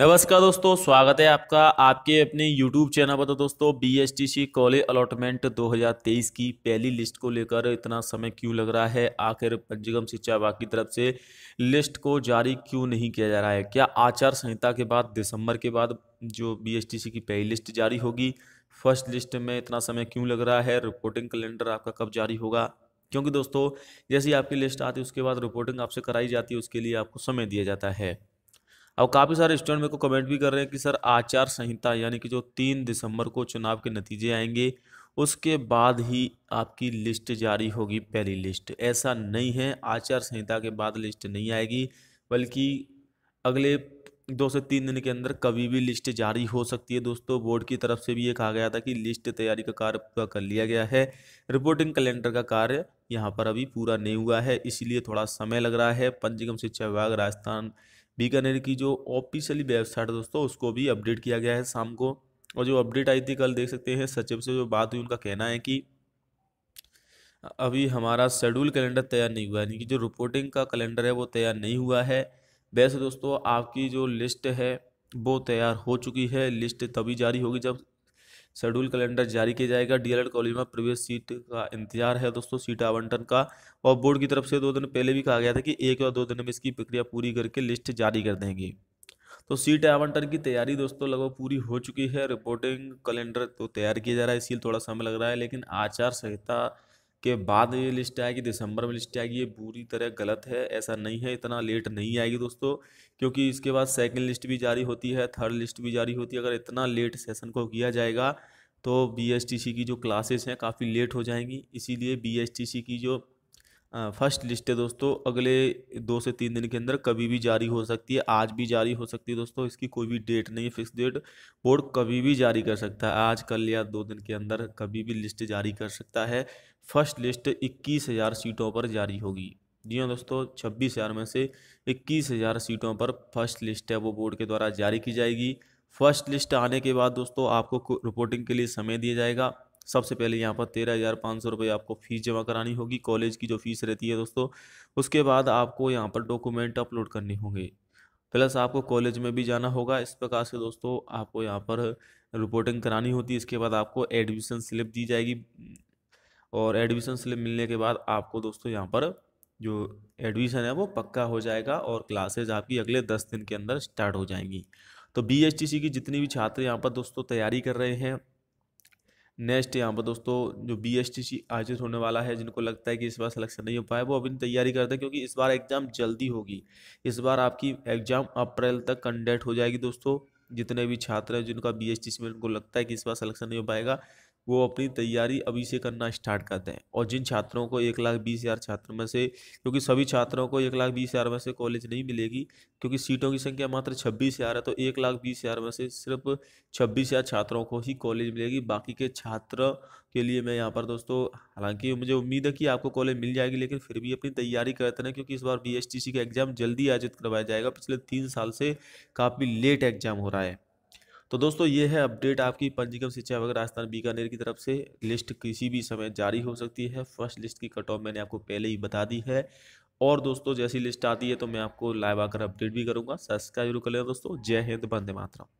नमस्कार दोस्तों स्वागत है आपका आपके अपने YouTube चैनल पर तो दोस्तों B S T C college allotment 2023 की पहली लिस्ट को लेकर इतना समय क्यों लग रहा है आखिर पंचगम शिक्षा विभाग की तरफ से लिस्ट को जारी क्यों नहीं किया जा रहा है क्या आचार संहिता के बाद दिसंबर के बाद जो बी एस टी सी की पहली लिस्ट जारी होगी फर्स्ट लिस्ट में इतना समय क्यों लग रहा है रिपोर्टिंग कैलेंडर आपका कब जारी होगा क्योंकि दोस्तों जैसी आपकी लिस्ट आती है उसके बाद रिपोर्टिंग आपसे कराई जाती है उसके लिए आपको समय दिया जाता है अब काफ़ी सारे स्टूडेंट मेरे को कमेंट भी कर रहे हैं कि सर आचार संहिता यानी कि जो तीन दिसंबर को चुनाव के नतीजे आएंगे उसके बाद ही आपकी लिस्ट जारी होगी पहली लिस्ट ऐसा नहीं है आचार संहिता के बाद लिस्ट नहीं आएगी बल्कि अगले दो से तीन दिन के अंदर कभी भी लिस्ट जारी हो सकती है दोस्तों बोर्ड की तरफ से भी ये कहा गया था कि लिस्ट तैयारी का कार्य पूरा कर लिया गया है रिपोर्टिंग कैलेंडर का कार्य यहाँ पर अभी पूरा नहीं हुआ है इसीलिए थोड़ा समय लग रहा है पंचगम शिक्षा विभाग राजस्थान बीकानेर की जो ऑफिशियली वेबसाइट है दोस्तों उसको भी अपडेट किया गया है शाम को और जो अपडेट आई थी कल देख सकते हैं सचिव से जो बात हुई उनका कहना है कि अभी हमारा शेड्यूल कैलेंडर तैयार नहीं हुआ है यानी कि जो रिपोर्टिंग का कैलेंडर है वो तैयार नहीं हुआ है वैसे दोस्तों आपकी जो लिस्ट है वो तैयार हो चुकी है लिस्ट तभी जारी होगी जब शेड्यूल कैलेंडर जारी किया जाएगा डीएलएड कॉलेज में प्रवेश सीट का इंतजार है दोस्तों सीट आवंटन का और बोर्ड की तरफ से दो दिन पहले भी कहा गया था कि एक या दो दिन में इसकी प्रक्रिया पूरी करके लिस्ट जारी कर देंगे तो सीट आवंटन की तैयारी दोस्तों लगभग पूरी हो चुकी है रिपोर्टिंग कैलेंडर तो तैयार किया जा रहा है इसीलिए थोड़ा समय लग रहा है लेकिन आचार संहिता के बाद ये लिस्ट आएगी दिसंबर में लिस्ट आएगी ये पूरी तरह गलत है ऐसा नहीं है इतना लेट नहीं आएगी दोस्तों क्योंकि इसके बाद सेकंड लिस्ट भी जारी होती है थर्ड लिस्ट भी जारी होती है अगर इतना लेट सेशन को किया जाएगा तो बी की जो क्लासेस हैं काफ़ी लेट हो जाएंगी इसीलिए बी की जो फर्स्ट लिस्ट है दोस्तों अगले दो से तीन दिन के अंदर कभी भी जारी हो सकती है आज भी जारी हो सकती है दोस्तों इसकी कोई भी डेट नहीं है फिक्स डेट बोर्ड कभी भी जारी कर सकता है आज कल या दो दिन के अंदर कभी भी लिस्ट जारी कर सकता है फर्स्ट लिस्ट इक्कीस हज़ार सीटों पर जारी होगी जी हाँ दोस्तों छब्बीस हज़ार में से इक्कीस हज़ार सीटों पर फर्स्ट लिस्ट है वो बोर्ड के द्वारा जारी की जाएगी फर्स्ट लिस्ट आने के बाद दोस्तों आपको रिपोर्टिंग के लिए समय दिया जाएगा सबसे पहले यहाँ पर तेरह हज़ार पाँच सौ रुपये आपको फ़ीस जमा करानी होगी कॉलेज की जो फ़ीस रहती है दोस्तों उसके बाद आपको यहाँ पर डॉक्यूमेंट अपलोड करने होंगे प्लस आपको कॉलेज में भी जाना होगा इस प्रकार से दोस्तों आपको यहाँ पर रिपोर्टिंग करानी होती है इसके बाद आपको एडमिशन स्लिप दी जाएगी और एडमिशन स्लिप मिलने के बाद आपको दोस्तों यहाँ पर जो एडमिशन है वो पक्का हो जाएगा और क्लासेज आपकी अगले दस दिन के अंदर स्टार्ट हो जाएंगी तो बी की जितनी भी छात्र यहाँ पर दोस्तों तैयारी कर रहे हैं नेक्स्ट यहाँ पर दोस्तों जो बी एस टी सी आयोजित होने वाला है जिनको लगता है कि इस बार सिलेक्शन नहीं हो पाया वो अभी तैयारी करते हैं क्योंकि इस बार एग्ज़ाम जल्दी होगी इस बार आपकी एग्ज़ाम अप्रैल तक कंडक्ट हो जाएगी दोस्तों जितने भी छात्र हैं जिनका बी एस टी सी में उनको लगता है कि इस बार सिलेक्शन नहीं हो पाएगा वो अपनी तैयारी अभी से करना स्टार्ट करते हैं और जिन छात्रों को एक लाख बीस हज़ार छात्र में से क्योंकि सभी छात्रों को एक लाख बीस हज़ार में से कॉलेज नहीं मिलेगी क्योंकि सीटों की संख्या मात्र छब्बीस हज़ार है तो एक लाख बीस हज़ार में से सिर्फ छब्बीस हज़ार छात्रों को ही कॉलेज मिलेगी बाकी के छात्र के लिए मैं यहाँ पर दोस्तों हालांकि मुझे उम्मीद है कि आपको कॉलेज मिल जाएगी लेकिन फिर भी अपनी तैयारी करते रहें क्योंकि इस बार बी का एग्ज़ाम जल्दी आयोजित करवाया जाएगा पिछले तीन साल से काफ़ी लेट एग्ज़ाम हो रहा है तो दोस्तों ये है अपडेट आपकी पंजीकरण शिक्षा विभाग राजस्थान बीकानेर की तरफ से लिस्ट किसी भी समय जारी हो सकती है फर्स्ट लिस्ट की कट ऑफ मैंने आपको पहले ही बता दी है और दोस्तों जैसी लिस्ट आती है तो मैं आपको लाइव आकर अपडेट भी करूंगा सब्सक्राइब जरूर कर लेना दोस्तों जय हिंद बंदे मातरम